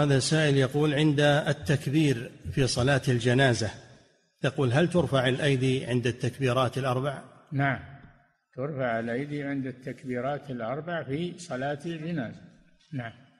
هذا سائل يقول عند التكبير في صلاة الجنازة تقول هل ترفع الأيدي عند التكبيرات الأربع؟ نعم ترفع الأيدي عند التكبيرات الأربع في صلاة الجنازة نعم